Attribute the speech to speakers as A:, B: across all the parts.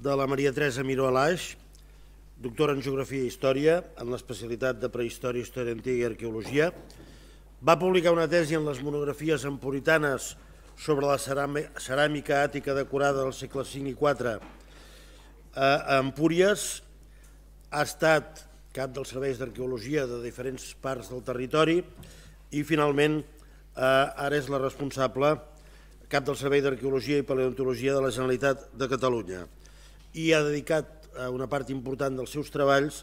A: de la Maria Teresa Miró Alaix, doctora en Geografia i Història, en l'especialitat de Prehistòria, Història Antiga i Arqueologia. Va publicar una tesi en les monografies empuritanes sobre la ceràmica àtica decorada del segle V i IV a Empúries. Ha estat cap dels serveis d'arqueologia de diferents parts del territori i, finalment, ara és la responsable cap del Servei d'Arqueologia i Paleontologia de la Generalitat de Catalunya i ha dedicat eh, una part important dels seus treballs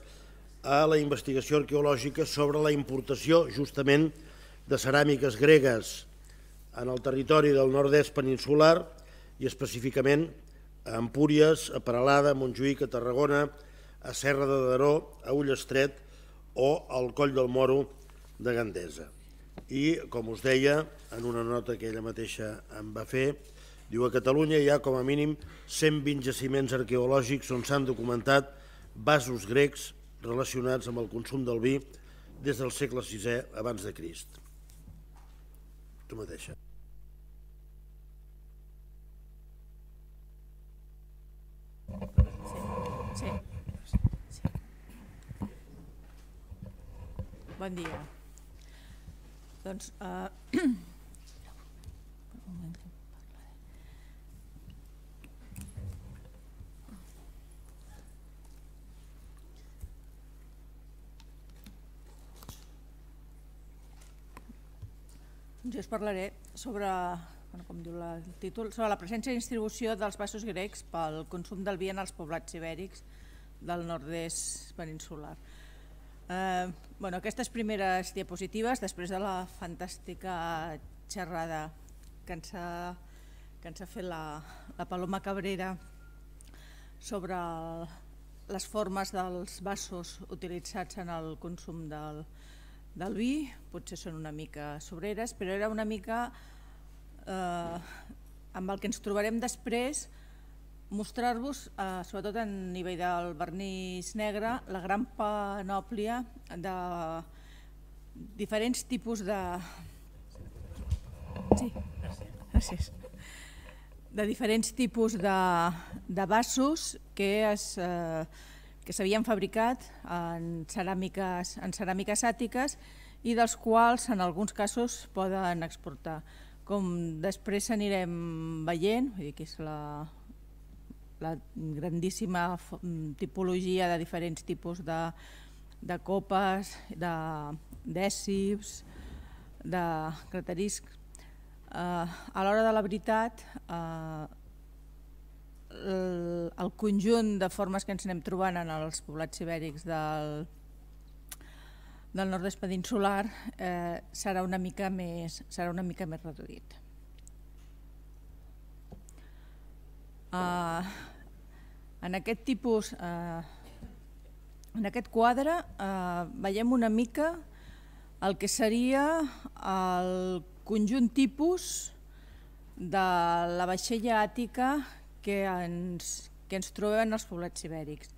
A: a la investigació arqueològica sobre la importació justament de ceràmiques gregues en el territori del nord-est peninsular i específicament a Empúries, a Peralada, a Montjuïc, a Tarragona, a Serra de Daró, a Ullestret o al Coll del Moro de Gandesa. I, com us deia, en una nota que ella mateixa em va fer, Diu, a Catalunya hi ha com a mínim 120 jaciments arqueològics on s'han documentat vasos grecs relacionats amb el consum del vi des del segle VI abans de Crist. Tu mateixa.
B: Sí. sí. Bon dia. Doncs... Uh... Doncs jo us parlaré sobre, bueno, com diu el títol, sobre la presència i distribució dels vasos grecs pel consum del vi en els poblats ibèrics del nord-est peninsular. Eh, bueno, aquestes primeres diapositives, després de la fantàstica xerrada que ens ha, que ens ha fet la, la Paloma Cabrera sobre el, les formes dels vasos utilitzats en el consum del vi, del vi, potser són una mica sobreres, però era una mica eh, amb el que ens trobarem després mostrar-vos, eh, sobretot en nivell del vernís negre, la gran panòplia de diferents tipus de... Sí, gràcies. De diferents tipus de, de vasos que es... Eh, que s'havien fabricat en ceràmiques, en ceràmiques àtiques i dels quals en alguns casos poden exportar. Com després anirem veient, vull dir que és la, la grandíssima tipologia de diferents tipus de, de copes, de de craterisc, Eh, a l'hora de la veritat, eh, Eh, el, conjunt de formes que ens anem trobant en els poblats ibèrics del, del nord-est peninsular eh, serà, una mica més, serà una mica més reduït. Uh, en aquest tipus, uh, en aquest quadre, uh, veiem una mica el que seria el conjunt tipus de la vaixella àtica que ens, que ens troben els poblats ibèrics.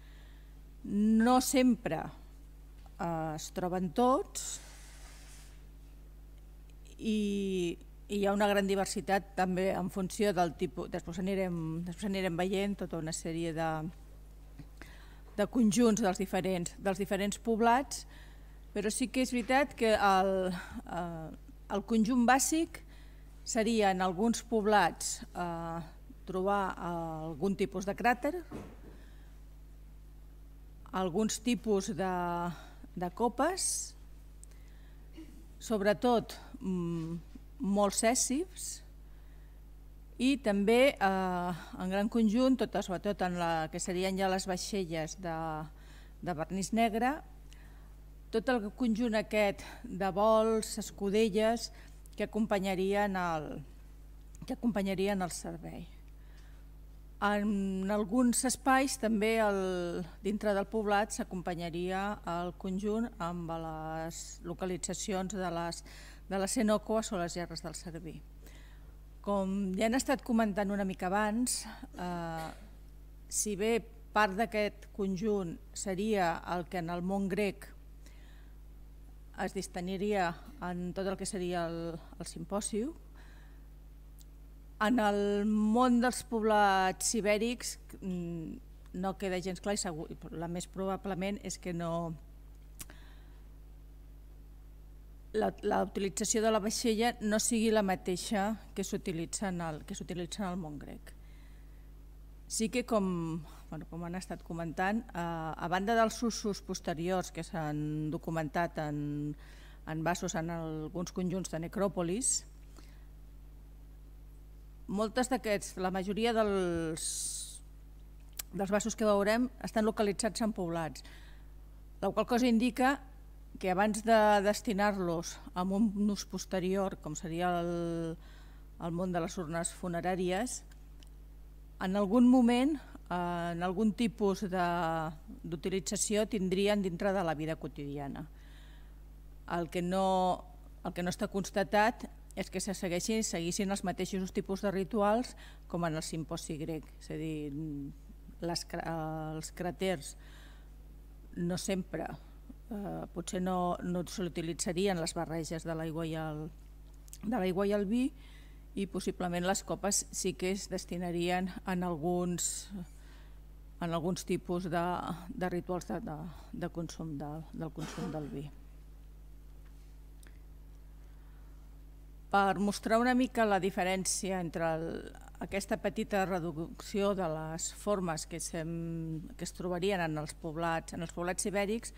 B: No sempre eh, es troben tots i, i hi ha una gran diversitat també en funció del tipus... Després anirem, després anirem veient tota una sèrie de, de conjunts dels diferents, dels diferents poblats, però sí que és veritat que el, eh, el conjunt bàsic serien alguns poblats eh, trobar eh, algun tipus de cràter, alguns tipus de, de copes, sobretot mm, molt cèssives, i també eh, en gran conjunt, tot, sobretot en la que serien ja les vaixelles de, de vernís negre, tot el conjunt aquest de vols, escudelles, que acompanyarien el, que acompanyarien el servei. En alguns espais també el, dintre del poblat s'acompanyaria el conjunt amb les localitzacions de les, de la Senoco o les Gerres del Cerví. Com ja han estat comentant una mica abans, eh, si bé part d'aquest conjunt seria el que en el món grec es distaniria en tot el que seria el, el simpòsiu, en el món dels poblats ibèrics mm, no queda gens clar i segur, la més probablement és que no... La, la utilització de la vaixella no sigui la mateixa que s'utilitza en, el, que en el món grec. Sí que, com, bueno, com han estat comentant, eh, a banda dels usos posteriors que s'han documentat en, en vasos en alguns conjunts de necròpolis, moltes d'aquests, la majoria dels, dels vasos que veurem estan localitzats en poblats, la qual cosa indica que abans de destinar-los a un nus posterior, com seria el, el món de les urnes funeràries, en algun moment, en algun tipus d'utilització tindrien dintre de la vida quotidiana. El que no, el que no està constatat és que se segueixin, seguissin els mateixos tipus de rituals com en el simposi grec, és a dir, les, els cràters no sempre, eh, potser no, no l'utilitzarien les barreges de l'aigua i, de i el vi i possiblement les copes sí que es destinarien en alguns, en alguns tipus de, de rituals de, de, de consum de, del consum del vi. Per mostrar una mica la diferència entre el, aquesta petita reducció de les formes que, sem, que es trobarien en els poblats, en els poblats ibèrics,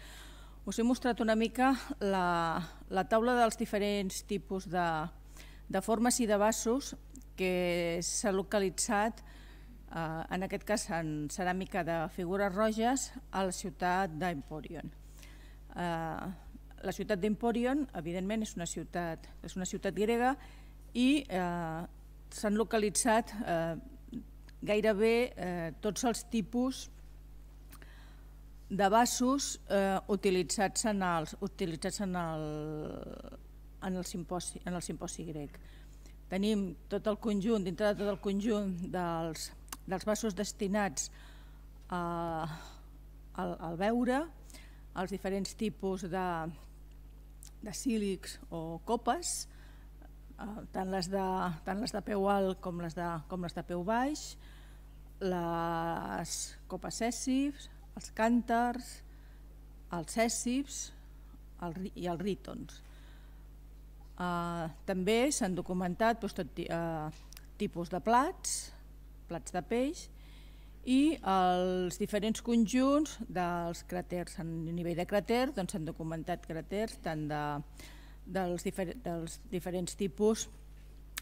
B: us he mostrat una mica la, la taula dels diferents tipus de, de formes i de vasos que s'ha localitzat, eh, en aquest cas en ceràmica de figures roges, a la ciutat d'Emporion. Eh, la ciutat d'Emporion, evidentment, és una ciutat, és una ciutat grega i eh, s'han localitzat eh, gairebé eh, tots els tipus de vasos eh, utilitzats, en els, utilitzats en, el, en, el simposi, en el simposi grec. Tenim tot el conjunt, dintre de tot el conjunt dels, dels vasos destinats a, al, al beure, els diferents tipus de, de sílix o copes, eh, tant, les de, tant les de peu alt com les de, com les de peu baix, les copes sèssifs, els càntars, els sèssifs el, i els rítons. Eh, també s'han documentat doncs, tot, eh, tipus de plats, plats de peix, i els diferents conjunts dels cràters, en nivell de cràter, doncs s'han doncs, documentat cràters tant de, dels, difer, dels diferents tipus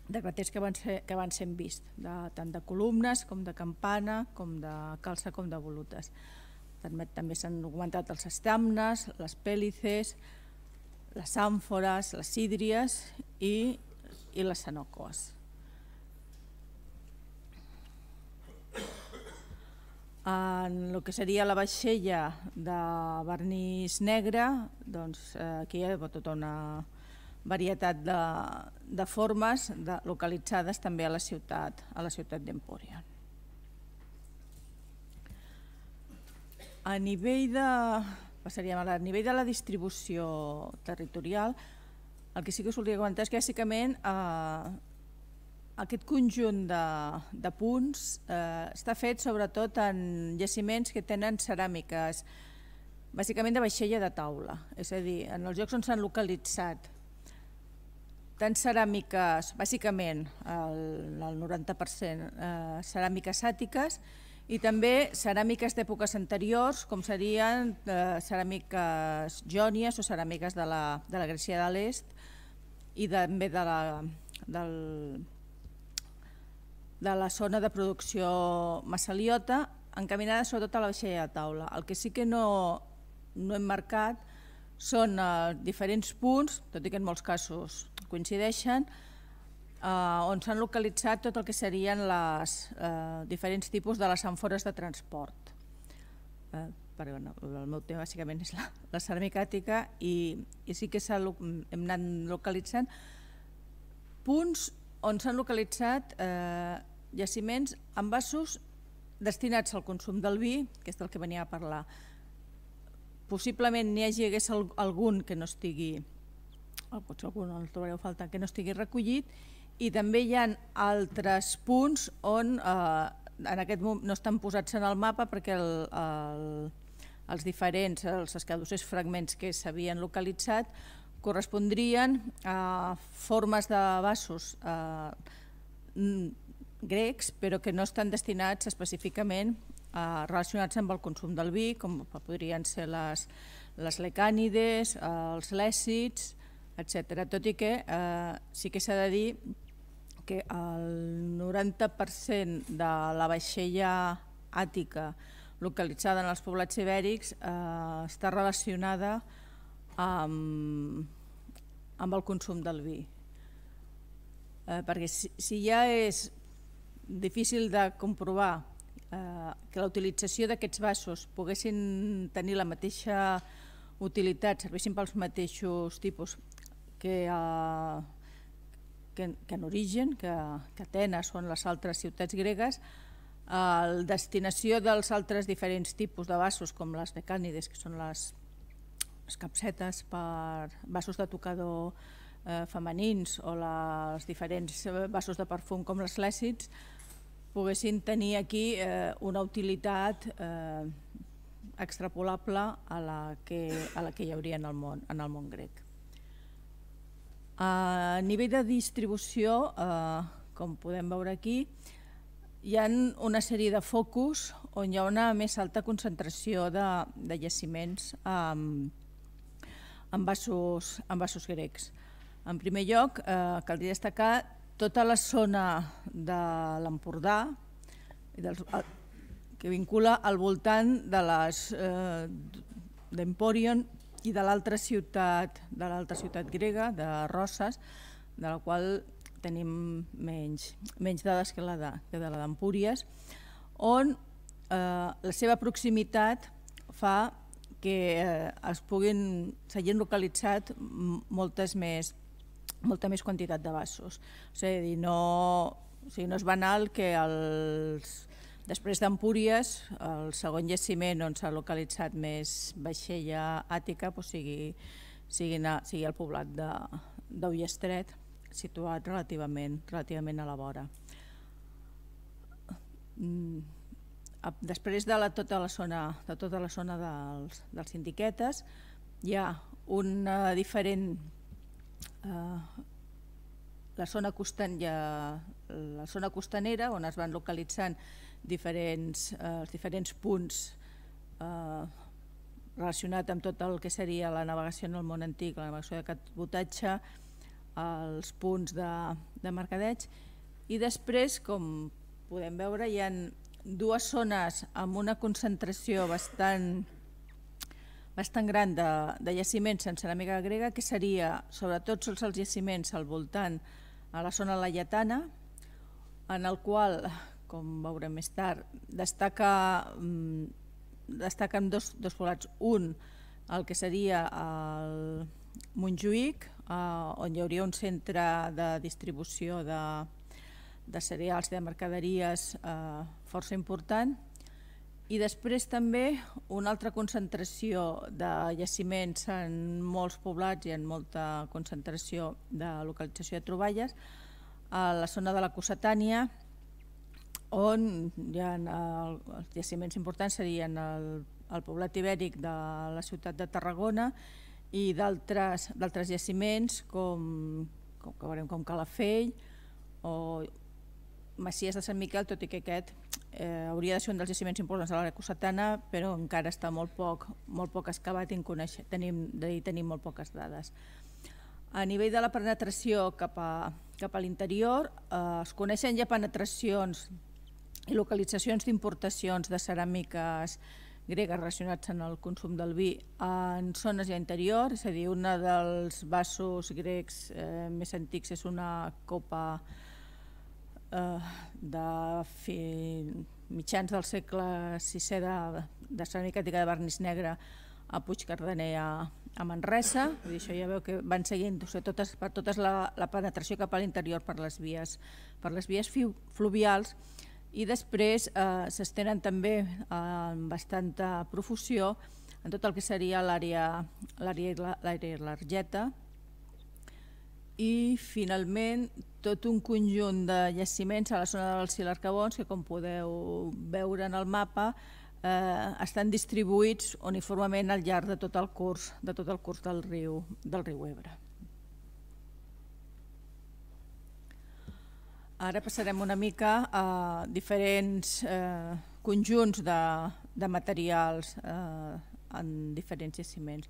B: de cràters que van, ser, que van sent vist, de, tant de columnes com de campana, com de calça com de volutes. També, també s'han documentat els estamnes, les pèlices, les àmfores, les sídries i, i les sanocoes. En el que seria la vaixella de vernís negre, doncs, eh, aquí hi ha tota una varietat de, de formes de, localitzades també a la ciutat, a la ciutat d'Empòria. A nivell de, passaríem a la, a nivell de la distribució territorial, el que sí que us volia comentar és que bàsicament eh, aquest conjunt de, de punts eh, està fet sobretot en jaciments que tenen ceràmiques, bàsicament de vaixella de taula, és a dir, en els llocs on s'han localitzat tant ceràmiques, bàsicament el, el 90% eh, ceràmiques sàtiques, i també ceràmiques d'èpoques anteriors, com serien eh, ceràmiques jònies o ceràmiques de la, de la Grècia de l'Est i també de la, del, de la zona de producció massaliota encaminada sobretot a la vaixella de taula. El que sí que no, no hem marcat són eh, diferents punts, tot i que en molts casos coincideixen, eh, on s'han localitzat tot el que serien les eh, diferents tipus de les amfores de transport. Eh, perquè, bueno, el meu tema bàsicament és la, la cermicàtica i, i sí que hem anat localitzant punts on s'han localitzat eh, jaciments amb vasos destinats al consum del vi, que és del que venia a parlar. Possiblement n'hi hagi hagués algun que no estigui, potser algun el trobareu falta, que no estigui recollit, i també hi ha altres punts on eh, en aquest moment no estan posats en el mapa perquè el, el, els diferents, els escadossers fragments que s'havien localitzat, correspondrien a formes de vasos eh, mm, grecs, però que no estan destinats específicament a eh, relacionats amb el consum del vi, com podrien ser les, les lecànides, eh, els lècids, etc. Tot i que eh, sí que s'ha de dir que el 90% de la vaixella àtica localitzada en els poblats ibèrics eh, està relacionada amb amb el consum del vi. Eh, perquè si, si ja és difícil de comprovar eh, que la utilització d'aquests vasos poguessin tenir la mateixa utilitat, servissin pels mateixos tipus que, eh, que, que en origen, que, que Atenes o les altres ciutats gregues, eh, la destinació dels altres diferents tipus de vasos, com les de decànides, que són les capsetes per vasos de tocador eh, femenins o la, els diferents eh, vasos de perfum com les lècids poguessin tenir aquí eh, una utilitat eh, extrapolable a la, que, a la que hi hauria en el món, en el món grec. A nivell de distribució, eh, com podem veure aquí, hi ha una sèrie de focus on hi ha una més alta concentració de, de jaciments eh, amb vasos, vasos grecs. En primer lloc, eh, caldria destacar tota la zona de l'Empordà, eh, que vincula al voltant de les eh, d'Emporion i de l'altra ciutat, de l'altra ciutat grega, de Roses, de la qual tenim menys, menys dades que, la de, que de la d'Empúries, on eh, la seva proximitat fa que eh, es puguin, s'hagin localitzat moltes més, molta més quantitat de vasos. És a dir, no, o sigui, no és banal que els, després d'Empúries, el segon llaciment on s'ha localitzat més vaixella àtica doncs sigui, sigui, sigui el poblat d'Ullestret, situat relativament, relativament a la vora. Mm. Després de la, tota la zona, de tota la zona dels, dels sindiquetes hi ha una diferent... Eh, la zona, costan, ha, la zona costanera, on es van localitzant diferents, eh, els diferents punts eh, relacionat amb tot el que seria la navegació en el món antic, la navegació de cabotatge, els punts de, de mercadeig, i després, com podem veure, hi ha dues zones amb una concentració bastant, bastant gran de, de jaciments en ceràmica grega, que seria sobretot sols els jaciments al voltant a la zona laietana, en el qual, com veurem més tard, destaca, mm, destaquen dos, dos poblats. Un, el que seria el Montjuïc, eh, on hi hauria un centre de distribució de, de cereals, de mercaderies eh, força important. I després també una altra concentració de jaciments en molts poblats i en molta concentració de localització de troballes a la zona de la Cossetània, on hi ha el, eh, els jaciments importants serien el, el poblat ibèric de la ciutat de Tarragona i d'altres jaciments com, com, com Calafell o Macies de Sant Miquel, tot i que aquest eh, hauria de ser un dels jaciments importants de l'àrea cossetana, però encara està molt poc, molt poc excavat i tenim, de, tenim molt poques dades. A nivell de la penetració cap a, cap a l'interior, eh, es coneixen ja penetracions i localitzacions d'importacions de ceràmiques gregues relacionats amb el consum del vi en zones ja és a dir, una dels vasos grecs eh, més antics és una copa eh, de fi, mitjans del segle VI de, de ceràmica antica de vernís negre a Puigcardener a, a Manresa, vull dir, això ja veu que van seguint o sigui, totes, per totes la, la penetració cap a l'interior per les vies per les vies fiu, fluvials i després eh, s'estenen també eh, amb bastanta profusió en tot el que seria l'àrea l'àrea l'àrea largeta, i finalment tot un conjunt de llaciments a la zona dels Silarcabons que com podeu veure en el mapa eh, estan distribuïts uniformement al llarg de tot el curs de tot el curs del riu del riu Ebre. Ara passarem una mica a diferents eh, conjunts de, de materials eh, en diferents jaciments.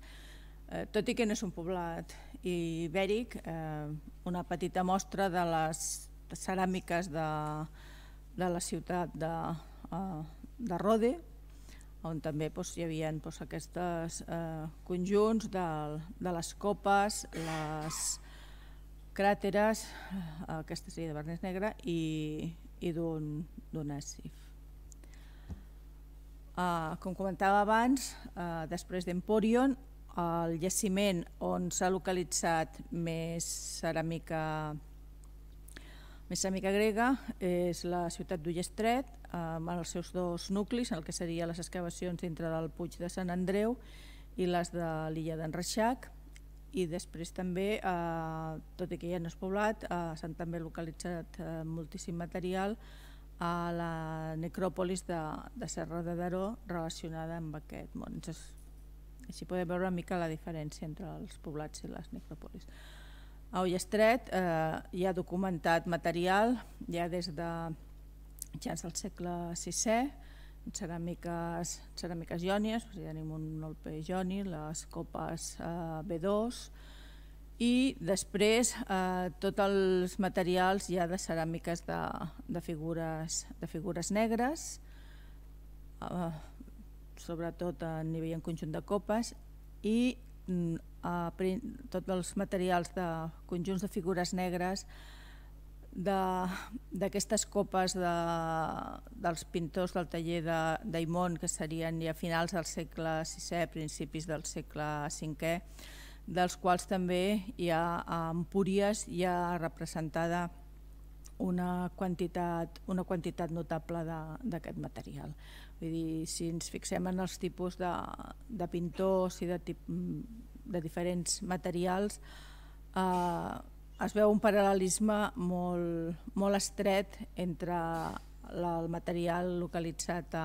B: Eh, tot i que no és un poblat ibèric, eh, una petita mostra de les ceràmiques de, de la ciutat de, eh, de Rode, on també doncs, hi havia doncs, aquests eh, conjunts de, de les copes, les cràteres, eh, aquesta sèrie de Bernès Negre, i, i d'un èssif. Uh, eh, com comentava abans, eh, després d'Emporion, el llaciment on s'ha localitzat més ceràmica, més ceràmica grega és la ciutat d'Ullestret, amb els seus dos nuclis, el que seria les excavacions dintre del Puig de Sant Andreu i les de l'illa d'en Reixac, i després també, eh, tot i que ja no és poblat, eh, s'han també localitzat eh, moltíssim material a la necròpolis de, de Serra de Daró relacionada amb aquest món. Així podem veure una mica la diferència entre els poblats i les necròpolis. A Ullestret eh, hi ha documentat material ja des de mitjans del segle VI, ceràmiques, ceràmiques iònies, o sigui, tenim un olpe ioni, les copes eh, B2, i després eh, tots els materials ja de ceràmiques de, de, figures, de figures negres, eh, sobretot a nivell en conjunt de copes, i mm, tots els materials de conjunts de figures negres d'aquestes copes de, dels pintors del taller d'Aimon, de, que serien ja finals del segle VI, principis del segle V, dels quals també hi ha a Empúries hi ha representada una quantitat, una quantitat notable d'aquest material. Vull dir, si ens fixem en els tipus de, de pintors i de, tip, de diferents materials, eh, es veu un paral·lelisme molt, molt estret entre la, el material localitzat a,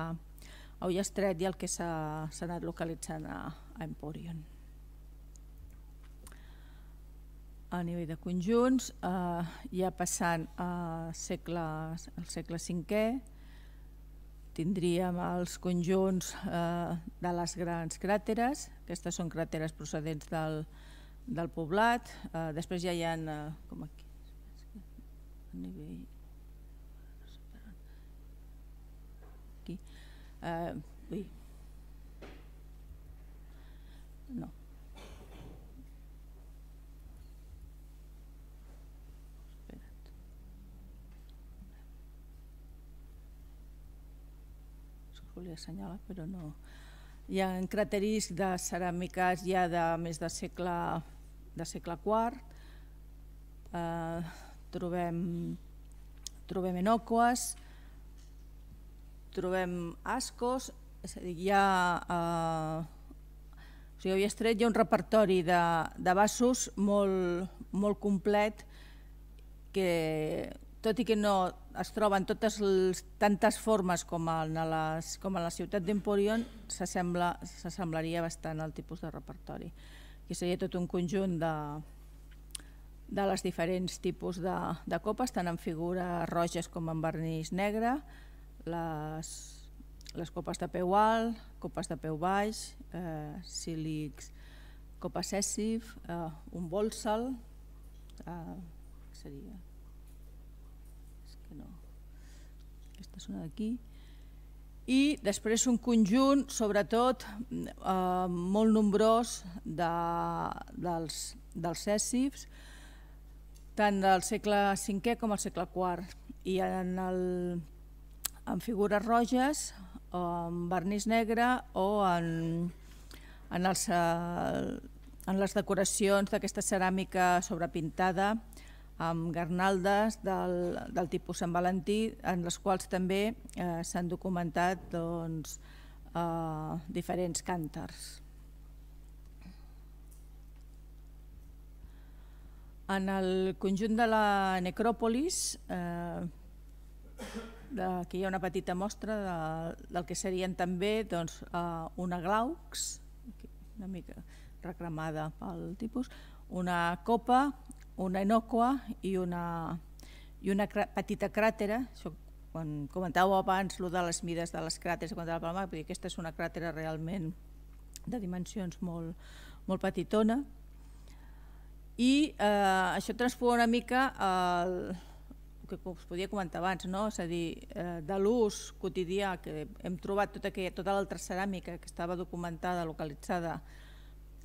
B: a Ullastret i el que s'ha anat localitzant a, a Emporion. A nivell de conjunts, eh, ja passant a segles, al segle V, tindríem els conjunts eh, de les grans cràteres, aquestes són cràteres procedents del, del poblat, eh, després ja hi ha, eh, com aquí, a nivell... Aquí. Eh, ui, volia assenyalar, però no. Hi ha crateris de ceràmiques ja de més de segle, de segle IV, eh, trobem, trobem enoques, trobem ascos, és a dir, hi ha... Eh, o sigui, havia estret ja un repertori de, de vasos molt, molt complet que tot i que no es troben totes les, tantes formes com en, les, com en la ciutat d'Emporion, s'assemblaria bastant al tipus de repertori, que seria tot un conjunt de, de les diferents tipus de, de copes, tant en figures roges com en vernís negre, les, les copes de peu alt, copes de peu baix, eh, sílix, copa sèssif, eh, un bolsal, eh, seria aquesta zona d'aquí, i després un conjunt, sobretot, eh, molt nombrós de, dels, dels cèssifs, tant del segle V com el segle IV, i en, el, en figures roges, o en vernís negre, o en, en, els, eh, en les decoracions d'aquesta ceràmica sobrepintada, amb garnaldes del, del tipus Sant Valentí, en les quals també eh, s'han documentat doncs, eh, diferents càntars. En el conjunt de la necròpolis, eh, de, aquí hi ha una petita mostra de, del que serien també doncs, eh, una glaux, una mica reclamada pel tipus, una copa, una inocua i una, i una petita cràtera, això, quan comentàveu abans lo de les mides de les cràteres quan de la Palma, perquè aquesta és una cràtera realment de dimensions molt, molt petitona, i eh, això transforma una mica el, el que us podia comentar abans, no? és a dir, eh, de l'ús quotidià que hem trobat tota, aquella, tota l'altra ceràmica que estava documentada, localitzada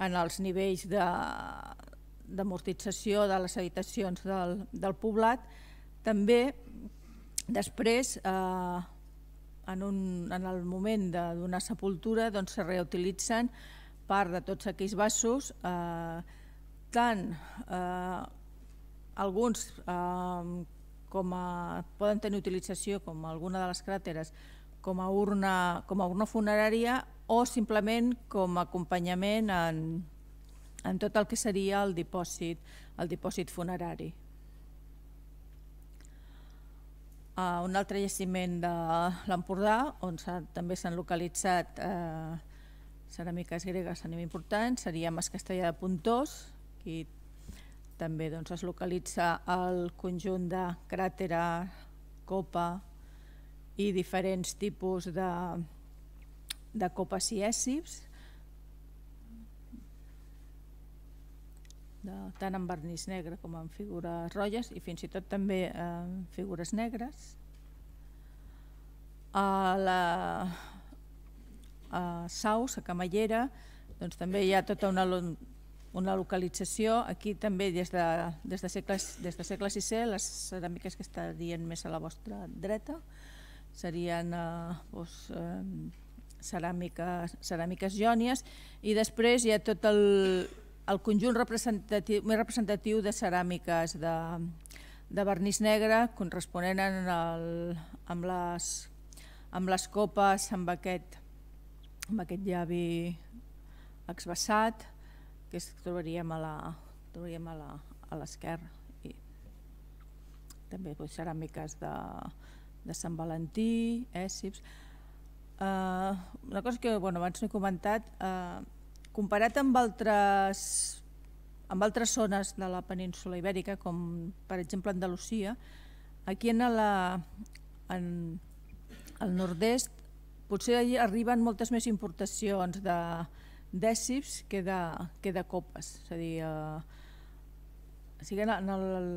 B: en els nivells de, d'amortització de les habitacions del, del poblat. També després, eh, en, un, en el moment de donar sepultura, doncs se reutilitzen part de tots aquells vasos, eh, tant eh, alguns eh, com a, poden tenir utilització com alguna de les cràteres com a urna, com a urna funerària o simplement com a acompanyament en, en tot el que seria el dipòsit, el dipòsit funerari. Uh, un altre jaciment de l'Empordà, on també s'han localitzat eh, ceràmiques gregues a nivell important, seria Mas Castellà de Puntós, aquí també doncs, es localitza el conjunt de cràtera, copa i diferents tipus de, de copes i èssips. de, tant en vernís negre com en figures roges i fins i tot també en eh, figures negres. A la a Saus, a Camallera, doncs també hi ha tota una, una localització. Aquí també des de, des de, segles, des de i VI, les ceràmiques que estarien més a la vostra dreta serien eh, doncs, eh, ceràmiques, ceràmiques jònies i després hi ha tot el, el conjunt representatiu, més representatiu de ceràmiques de, de vernís negre corresponent en el, amb, les, amb les copes, amb aquest, amb aquest llavi exvasat, que es trobaríem a la trobaríem a l'esquerra i també doncs, ceràmiques de, de Sant Valentí, èssips. Eh, uh, una cosa que bueno, abans no he comentat, eh, comparat amb altres, amb altres zones de la península ibèrica, com per exemple Andalusia, aquí en, la, en el nord-est potser arriben moltes més importacions de d'ècips que, de, que de copes. És a dir, eh, o sigui, en, en, el,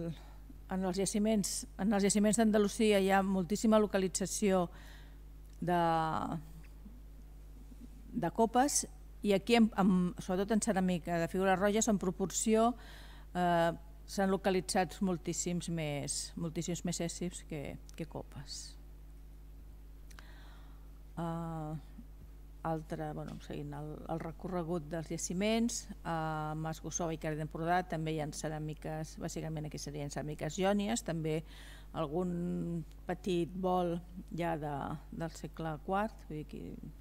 B: en els jaciments en els jaciments d'Andalusia hi ha moltíssima localització de, de copes i aquí, amb, amb, sobretot en ceràmica de figura roja, en proporció eh, s'han localitzat moltíssims més, moltíssims més èssips que, que copes. Uh, eh, altre, bueno, seguint el, el recorregut dels jaciments, a uh, eh, Masgossova i Cari d'Empordà també hi ha ceràmiques, bàsicament aquí serien ceràmiques iònies, també algun petit vol ja de, del segle IV, vull dir, que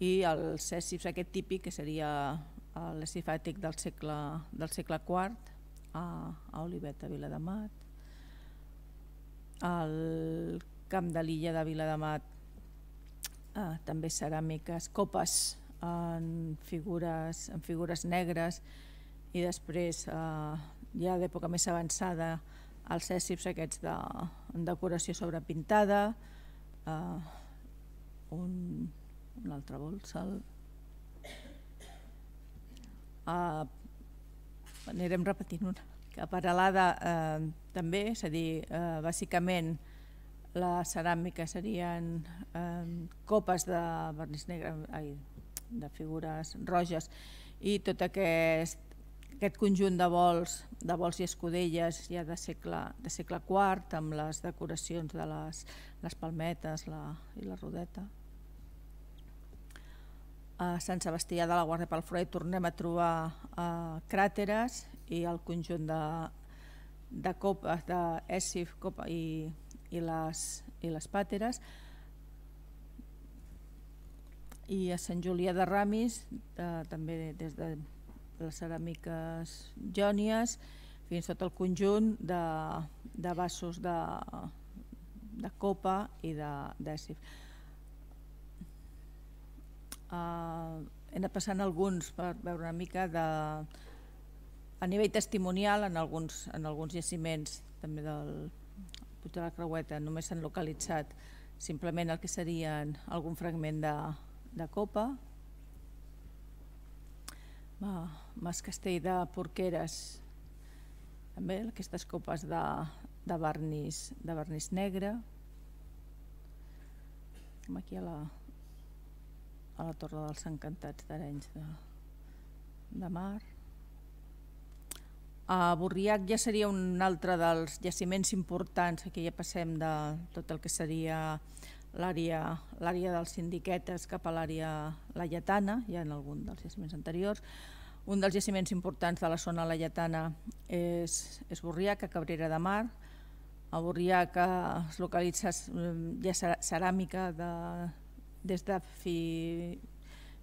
B: i el cèssips aquest típic, que seria eh, l'escifàtic del segle, del segle IV, a, a Olivet, de Viladamat, al camp de l'illa de Viladamat, eh, també ceràmiques, copes en figures, en figures negres, i després, eh, ja d'època més avançada, els cèssips aquests de decoració sobrepintada, eh, un l'altra bolsa. El... Ah, anirem repetint una. Que paralada eh, també, és a dir, eh, bàsicament la ceràmica serien eh, copes de vernis negre, ai, de figures roges, i tot aquest, aquest conjunt de vols, de vols i escudelles ja de segle, de segle IV, amb les decoracions de les, les palmetes la, i la rodeta a Sant Sebastià de la Guàrdia pel Freud tornem a trobar a eh, cràteres i el conjunt de, de copes, de ESIF copa i, i, les, i les pàteres. I a Sant Julià de Ramis, de, també des de les ceràmiques jònies, fins tot el conjunt de, de vasos de, de copa i d'èsif. De, Eh, he anat passant alguns per veure una mica de, a nivell testimonial en alguns, en alguns jaciments també del Puig de la Creueta només s'han localitzat simplement el que serien algun fragment de, de copa, Mas Castell de Porqueres, també aquestes copes de, de, barnis, de barnis negre, aquí a la, a la Torre dels Encantats d'Arenys de, de Mar. A Borriac ja seria un altre dels jaciments importants, aquí ja passem de tot el que seria l'àrea dels sindiquetes cap a l'àrea laietana, ja en algun dels jaciments anteriors. Un dels jaciments importants de la zona laietana és, és Borriac, a Cabrera de Mar. A Borriac eh, es localitza mm, ja ceràmica de, des de fi,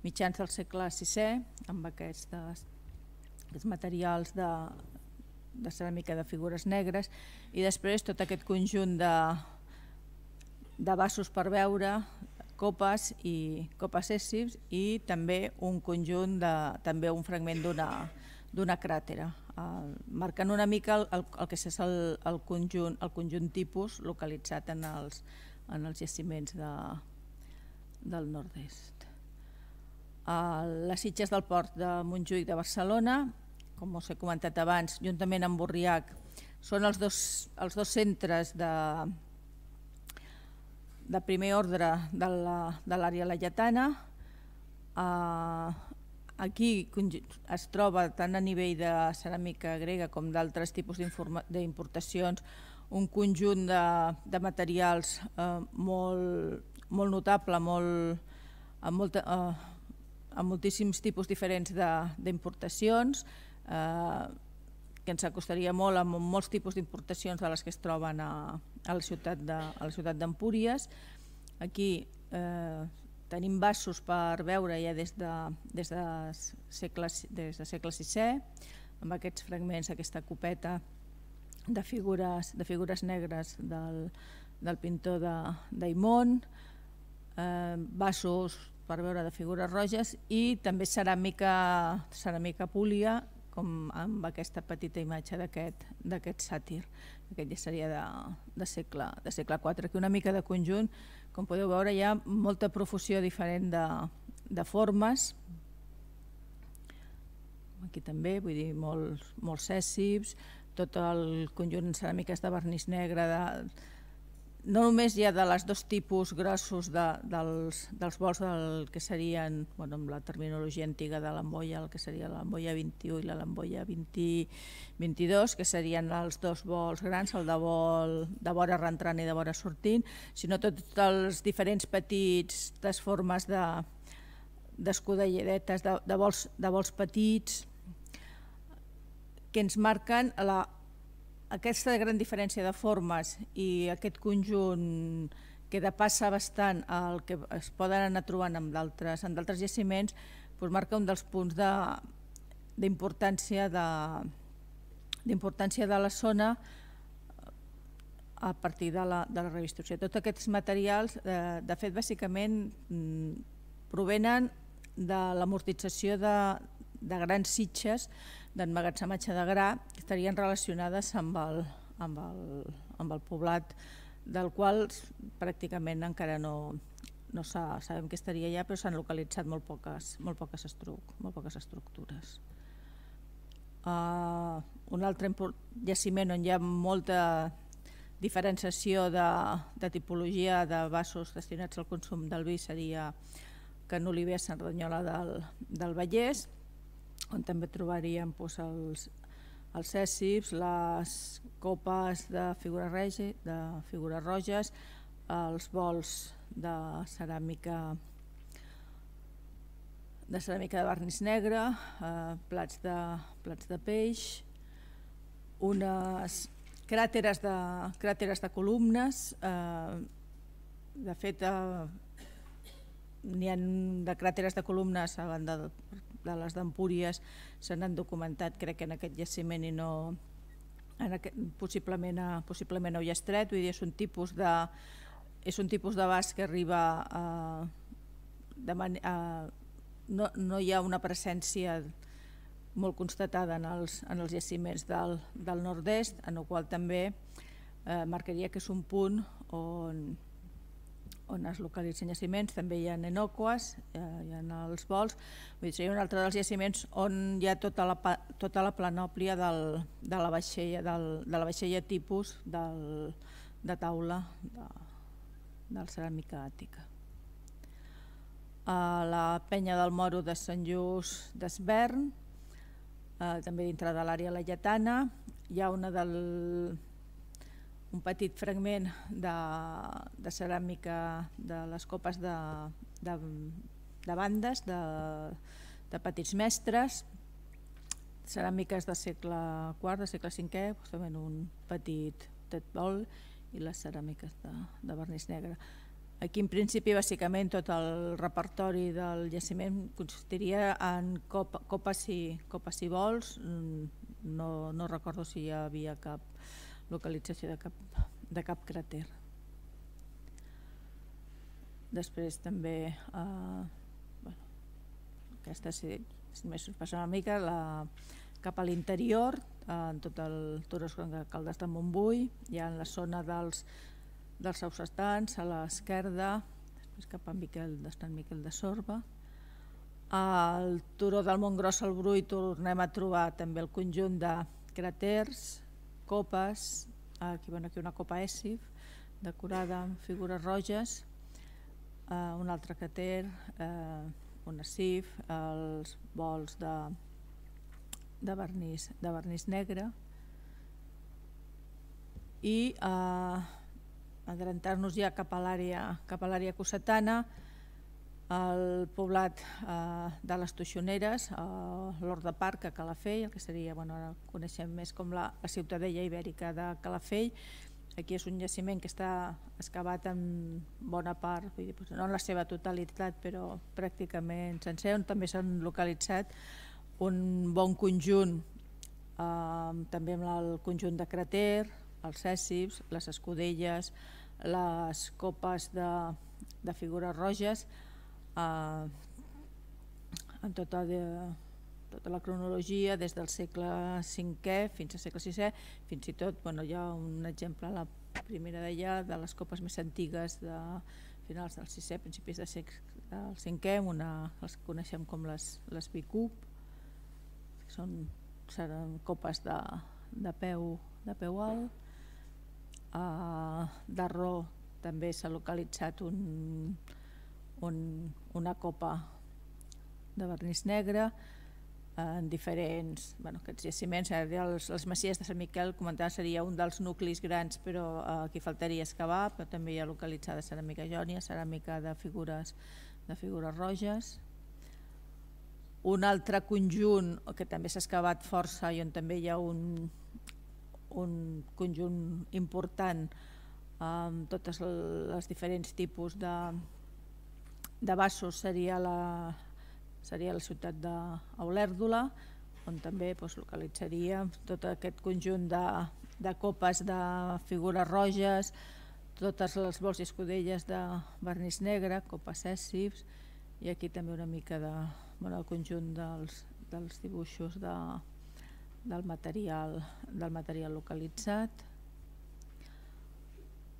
B: mitjans del segle VI, amb aquestes, aquests materials de, de ceràmica de figures negres, i després tot aquest conjunt de, de vasos per veure, copes i copes èssims i també un conjunt de, també un fragment d'una cràtera, marcant una mica el, el, el que és el, el, conjunt, el conjunt tipus localitzat en els, en els jaciments de, del nord-est. A les Sitges del Port de Montjuïc de Barcelona, com us he comentat abans, juntament amb Borriac, són els dos, els dos centres de, de primer ordre de l'àrea la, lletana. laietana. Uh, aquí es troba tant a nivell de ceràmica grega com d'altres tipus d'importacions un conjunt de, de materials eh, molt molt notable, molt, amb, molta, eh, amb moltíssims tipus diferents d'importacions, eh, que ens acostaria molt amb molts tipus d'importacions de les que es troben a, a la ciutat d'Empúries. De, Aquí eh, tenim vasos per veure ja des de, des de, segle, des de segle VI, amb aquests fragments, aquesta copeta de figures, de figures negres del, del pintor d'Aimon, de, eh, vasos per veure de figures roges i també ceràmica, ceràmica púlia com amb aquesta petita imatge d'aquest sàtir. Aquest ja seria de, de, segle, de segle IV. Aquí una mica de conjunt, com podeu veure, hi ha molta profusió diferent de, de formes. Aquí també, vull dir, molts, molts cèssips, tot el conjunt en ceràmiques de vernís negre, de, no només hi ha de les dos tipus grossos de, dels, dels vols del que serien, bueno, amb la terminologia antiga de l'amboia, el que seria l'amboia 21 i la l'amboia 22, que serien els dos vols grans, el de vol de vora rentrant i de vora sortint, sinó tots els diferents des formes de d'escudelleretes, de, de, vols, de vols petits, que ens marquen la, aquesta gran diferència de formes i aquest conjunt que depassa bastant el que es poden anar trobant amb d'altres en d'altres jaciments, doncs marca un dels punts d'importància de, d'importància de, de la zona a partir de la, de la redistribució. Tots aquests materials, eh, de fet, bàsicament mm, provenen de l'amortització de, de grans sitges d'emmagatzematge de gra estarien relacionades amb el, amb el, amb el poblat, del qual pràcticament encara no, no sabem que estaria allà, però s'han localitzat molt poques, molt poques, estru molt poques estructures. Uh, un altre jaciment on hi ha molta diferenciació de, de tipologia de vasos destinats al consum del vi seria Can Oliver, Sant Ranyola del, del Vallès, on també trobaríem doncs, els, els cèsips, les copes de figures, rege, de figures roges, els bols de ceràmica de ceràmica de barnis negre, eh, plats, de, plats de peix, unes cràteres de, cràteres de columnes, eh, de fet eh, n'hi ha de cràteres de columnes a banda de, per de les d'Empúries se n'han documentat, crec que en aquest jaciment i no en aquest, possiblement, a, possiblement a Ullestret, vull dir, és un tipus de, és un tipus de bas que arriba a, eh, de man, a, eh, no, no hi ha una presència molt constatada en els, en els jaciments del, del nord-est, en el qual també eh, marcaria que és un punt on on es localitzen jaciments, també hi ha enòquas, eh, hi ha els vols, vull dir, seria un altre dels jaciments on hi ha tota la, tota la planòplia del, de, la vaixella, del, de la vaixella tipus del, de taula de, del ceràmica àtica. A la penya del Moro de Sant Just d'Esvern, eh, també dintre de l'àrea laietana, hi ha una del, un petit fragment de, de ceràmica de les copes de, de, de bandes, de, de petits mestres, ceràmiques del segle IV, del segle V, justament un petit tetbol i les ceràmiques de, de vernís negre. Aquí, en principi, bàsicament, tot el repertori del jaciment consistiria en cop, copes, i, copes i vols, mm, no, no recordo si hi havia cap localització de cap, de cap cràter. Després també, eh, bueno, aquesta sí, si més passa una mica, la, cap a l'interior, eh, en tot el Torres de Caldes de Montbui, ja en la zona dels, dels seus estants a l'esquerda, després cap a Miquel, de Miquel de Sorba, al turó del Montgròs al Brull tornem a trobar també el conjunt de cràters, copes, aquí, bueno, aquí una copa ESIF, decorada amb figures roges, eh, un altre cater, eh, un assif, els bols de, de, vernís, de vernís negre i eh, adrentar-nos ja cap a l'àrea cap a l'àrea cossetana, el poblat eh, de les Toixoneres, eh, l'Hort de Parc a Calafell, el que seria, bueno, ara coneixem més com la, la ciutadella ibèrica de Calafell, aquí és un jaciment que està excavat en bona part, vull dir, doncs, no en la seva totalitat, però pràcticament sencer, on també s'han localitzat un bon conjunt, eh, també amb el conjunt de crater, els èssips, les escudelles, les copes de, de figures roges, eh, en tota, de, tota la cronologia des del segle V fins al segle VI, fins i tot bueno, hi ha un exemple la primera d'allà de les copes més antigues de finals del VI, principis del, sec, del V, una, les que coneixem com les, les bicup, que són seran copes de, de, peu, de peu alt. Uh, ah, D'Arró també s'ha localitzat un, un, una copa de vernís negre eh, en diferents, bueno, aquests jaciments, els, les masies de Sant Miquel, comentava seria un dels nuclis grans, però eh, aquí faltaria excavar, però també hi ha localitzada ceràmica jònia, ceràmica de figures, de figures roges. Un altre conjunt, que també s'ha excavat força i on també hi ha un, un conjunt important amb totes les diferents tipus de, de Bassos seria la, seria la ciutat d'Aulèrdola, on també doncs, localitzaria tot aquest conjunt de, de copes de figures roges, totes les bols i escudelles de vernís negre, copes èssifs, i aquí també una mica de, bueno, el conjunt dels, dels dibuixos de, del, material, del material localitzat.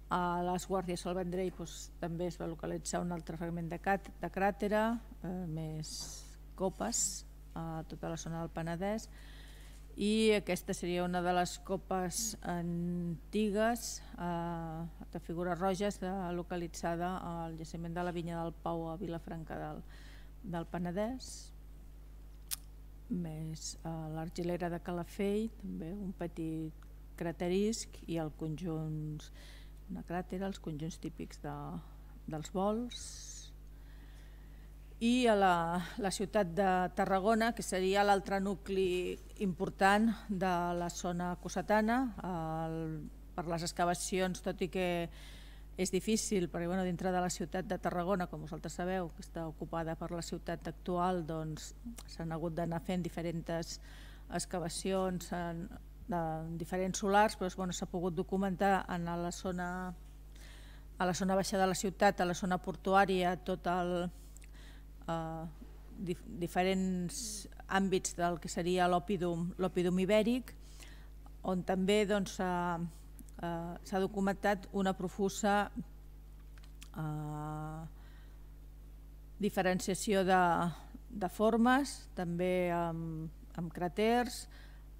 B: A les Guàrdies Vendrell doncs, també es va localitzar un altre fragment de, cat, de cràtera, eh, més copes, a tota la zona del Penedès, i aquesta seria una de les copes antigues eh, de figures roges de, localitzada al jaciment de la Vinya del Pau a Vilafranca del, del Penedès més eh, l'argilera de Calafell, també un petit craterisc i el conjunt una cràtera, els conjunts típics de, dels vols, i a la, la ciutat de Tarragona, que seria l'altre nucli important de la zona cossetana, el, per les excavacions, tot i que és difícil, perquè bueno, dintre de la ciutat de Tarragona, com vosaltres sabeu, que està ocupada per la ciutat actual, doncs s'han hagut d'anar fent diferents excavacions, de diferents solars, però s'ha bueno, pogut documentar en la zona a la zona baixa de la ciutat, a la zona portuària, tot el, eh, dif diferents àmbits del que seria l'òpidum ibèric, on també doncs, s'ha doncs, eh, eh, documentat una profusa eh, diferenciació de, de formes, també amb, amb cràters,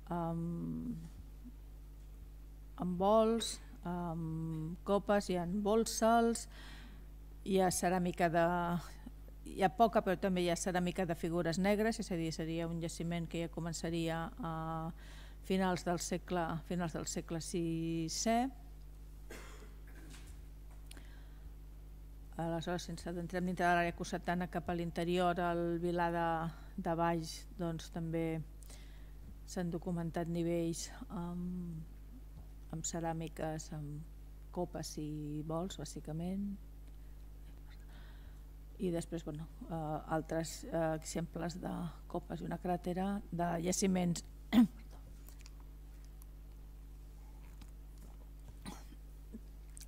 B: amb, amb bols, amb copes, hi ha bolsals, hi ha ceràmica de... Hi ha poca, però també hi ha ceràmica de figures negres, és a dir, seria un jaciment que ja començaria a finals del segle, finals del segle VI. Aleshores, sense entrem dintre de l'àrea cosetana cap a l'interior, al Vilà de, de Baix, doncs també S'han documentat nivells amb, amb ceràmiques, amb copes i bols, bàsicament. I després, bueno, eh, altres eh, exemples de copes i una cràtera, de jaciments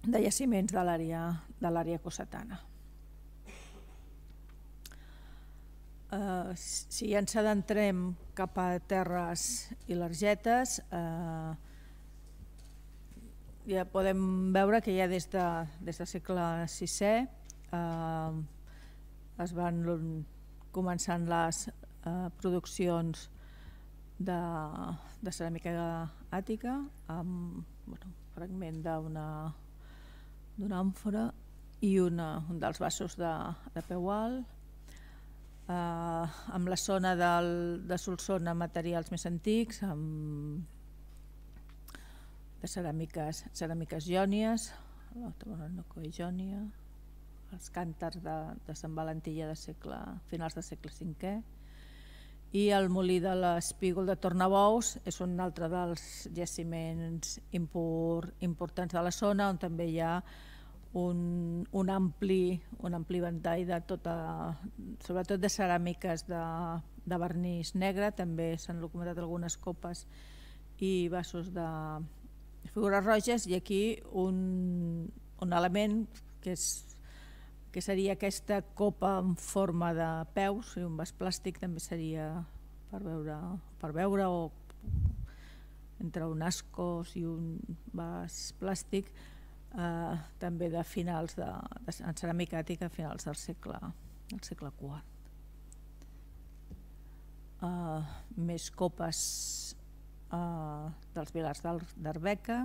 B: de jaciments de l'àrea de l'àrea cossetana. Uh, si ja ens adentrem cap a terres i largetes, uh, eh, ja podem veure que ja des, de, des del segle VI uh, eh, es van començant les uh, produccions de, de ceràmica àtica amb bueno, un fragment d'una àmfora i una, un dels vasos de, de peu alt, eh, amb la zona del, de Solsona materials més antics, amb de ceràmiques, ceràmiques jònies, jònia, els càntars de, de Sant Valentí ja de segle, finals del segle V, i el molí de l'Espígol de Tornabous és un altre dels jaciments import, importants de la zona, on també hi ha un, un, ampli, un ampli ventall de tota, sobretot de ceràmiques de, de vernís negre, també s'han documentat algunes copes i vasos de figures roges i aquí un, un element que, és, que seria aquesta copa en forma de peus i un vas plàstic també seria per veure, per veure o entre un ascos i un vas plàstic eh, també de finals de, de, en ceràmica àtica finals del segle, del segle IV. Uh, eh, més copes uh, dels Vilars d'Arbeca,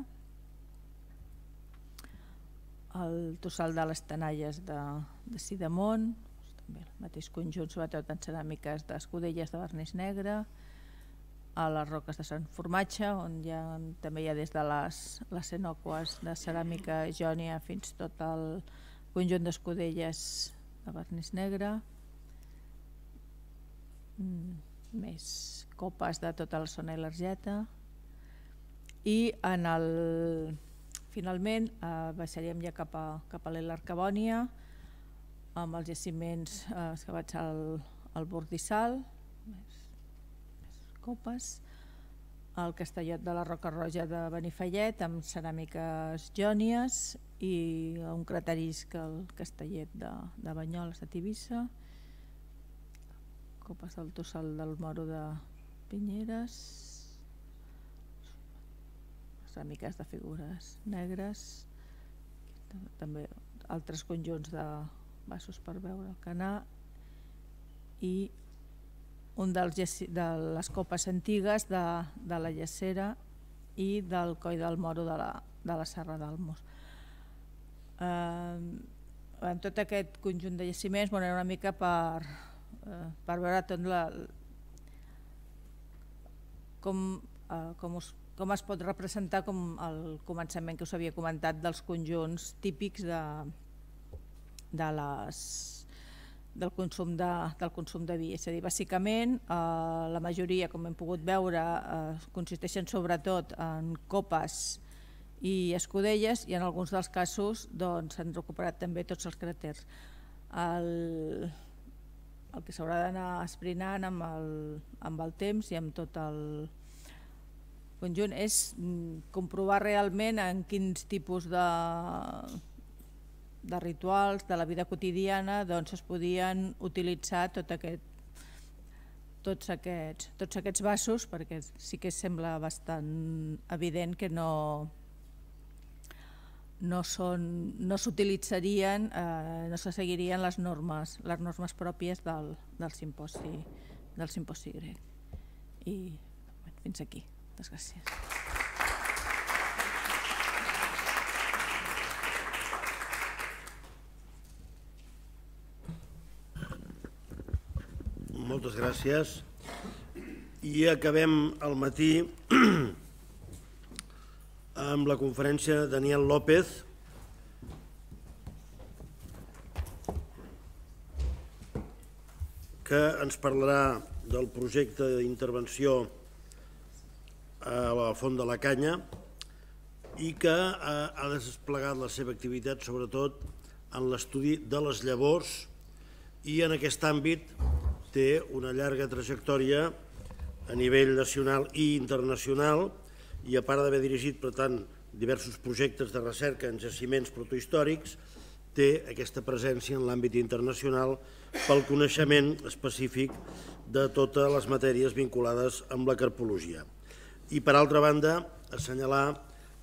B: el tossal de les tanalles de, de Sidamont, també el mateix conjunt, sobretot en ceràmiques d'escudelles de vernís negre, a les Roques de Sant Formatge, on hi ha, també hi ha des de les, les cenoques de ceràmica jònia fins tot el conjunt d'escudelles de vernis negre, mm, més copes de tota la zona i l'argeta, i en el, finalment eh, baixaríem ja cap a, cap a l'Arcabònia, amb els jaciments eh, excavats al, al Bordissal, copes, el castellet de la Roca Roja de Benifallet amb ceràmiques jònies i un que al castellet de, de Banyoles de Tivissa, copes del tossal del Moro de Pinyeres, ceràmiques de figures negres, també altres conjunts de vasos per veure el canà i un dels, de les copes antigues de, de la Llacera i del Coll del Moro de la, de la Serra d'Almos. Eh, en tot aquest conjunt de llaciments, bueno, era una mica per, eh, per veure tot la, com, eh, com, us, com es pot representar com el començament que us havia comentat dels conjunts típics de, de les del consum de, del consum de vi. És a dir, bàsicament, eh, la majoria, com hem pogut veure, eh, consisteixen sobretot en copes i escudelles i en alguns dels casos s'han doncs, recuperat també tots els cràters. El, el que s'haurà d'anar esprinant amb el, amb el temps i amb tot el conjunt és mm, comprovar realment en quins tipus de de rituals, de la vida quotidiana, doncs es podien utilitzar tot aquest, tots, aquests, tots aquests vasos, perquè sí que sembla bastant evident que no, no són, no s'utilitzarien, eh, no se seguirien les normes, les normes pròpies del, del simposi, del simposi grec. I bueno, fins aquí. Moltes gràcies.
A: Moltes gràcies. I acabem el matí amb la conferència de Daniel López, que ens parlarà del projecte d'intervenció a la Font de la Canya i que eh, ha desplegat la seva activitat sobretot en l'estudi de les llavors i en aquest àmbit té una llarga trajectòria a nivell nacional i internacional i a part d'haver dirigit, per tant, diversos projectes de recerca en jaciments protohistòrics, té aquesta presència en l'àmbit internacional pel coneixement específic de totes les matèries vinculades amb la carpologia. I, per altra banda, assenyalar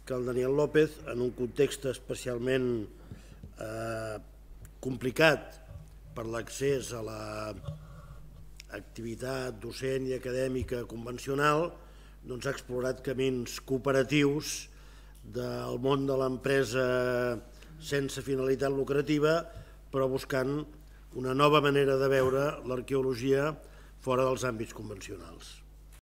A: que el Daniel López, en un context especialment eh, complicat per l'accés a la activitat docent i acadèmica convencional, doncs ha explorat camins cooperatius del món de l'empresa sense finalitat lucrativa, però buscant una nova manera de veure l'arqueologia fora dels àmbits convencionals.